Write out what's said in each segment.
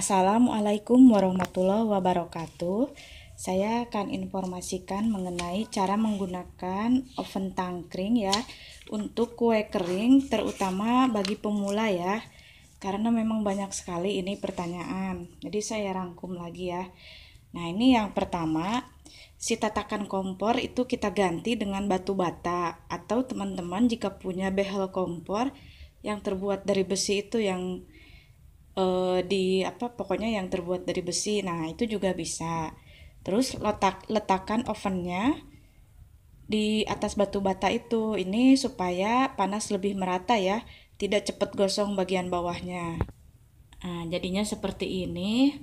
Assalamualaikum warahmatullahi wabarakatuh. Saya akan informasikan mengenai cara menggunakan oven tangkring ya untuk kue kering terutama bagi pemula ya. Karena memang banyak sekali ini pertanyaan. Jadi saya rangkum lagi ya. Nah, ini yang pertama, si tatakan kompor itu kita ganti dengan batu bata atau teman-teman jika punya behel kompor yang terbuat dari besi itu yang uh, di apa pokoknya yang terbuat dari besi nah itu juga bisa terus letak letakkan ovennya di atas batu bata itu ini supaya panas lebih merata ya tidak cepat gosong bagian bawahnya nah jadinya seperti ini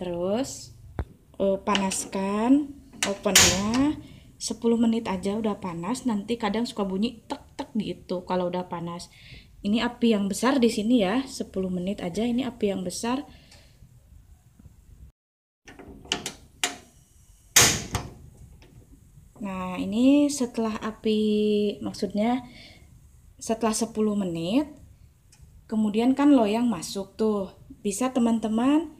terus uh, panaskan ovennya 10 menit aja udah panas nanti kadang suka bunyi tek tek gitu kalau udah panas ini api yang besar di sini ya, 10 menit aja ini api yang besar. Nah, ini setelah api maksudnya setelah 10 menit kemudian kan loyang masuk tuh. Bisa teman-teman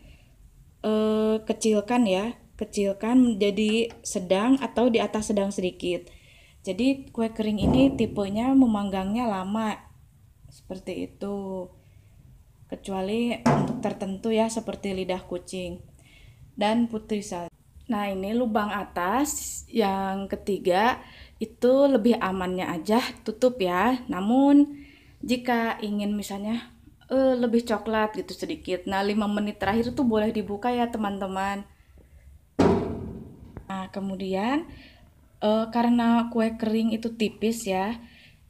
eh, kecilkan ya, kecilkan menjadi sedang atau di atas sedang sedikit. Jadi kue kering ini tipenya memanggangnya lama seperti itu kecuali untuk tertentu ya seperti lidah kucing dan putri salju. Nah ini lubang atas yang ketiga itu lebih amannya aja tutup ya. Namun jika ingin misalnya uh, lebih coklat gitu sedikit. Nah 5 menit terakhir tuh boleh dibuka ya teman-teman. Nah kemudian uh, karena kue kering itu tipis ya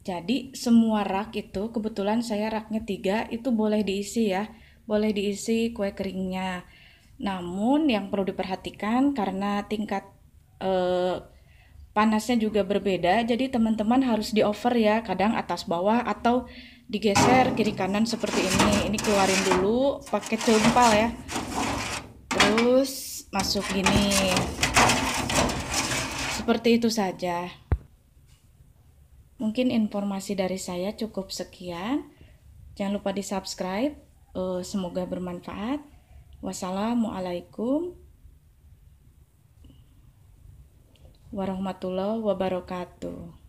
jadi semua rak itu kebetulan saya raknya tiga itu boleh diisi ya, boleh diisi kue keringnya. Namun yang perlu diperhatikan karena tingkat eh, panasnya juga berbeda, jadi teman-teman harus di over ya, kadang atas bawah atau digeser kiri kanan seperti ini. Ini keluarin dulu pakai cempal ya, terus masuk gini. Seperti itu saja. Mungkin informasi dari saya cukup sekian. Jangan lupa di-subscribe. Uh, semoga bermanfaat. Wassalamualaikum warahmatullahi wabarakatuh.